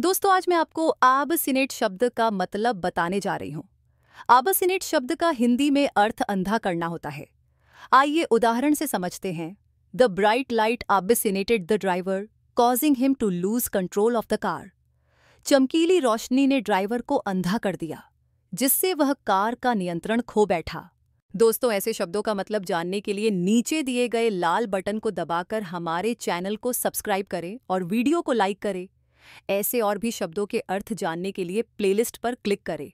दोस्तों आज मैं आपको आबसिनेट शब्द का मतलब बताने जा रही हूँ आबसिनेट शब्द का हिंदी में अर्थ अंधा करना होता है आइए उदाहरण से समझते हैं द ब्राइट लाइट आबसिनेटेड the driver causing him to lose control of the car चमकीली रोशनी ने ड्राइवर को अंधा कर दिया जिससे वह कार का नियंत्रण खो बैठा दोस्तों ऐसे शब्दों का मतलब जानने के लिए नीचे दिए गए लाल बटन को दबाकर हमारे चैनल को सब्सक्राइब करें और वीडियो को लाइक करें ऐसे और भी शब्दों के अर्थ जानने के लिए प्लेलिस्ट पर क्लिक करें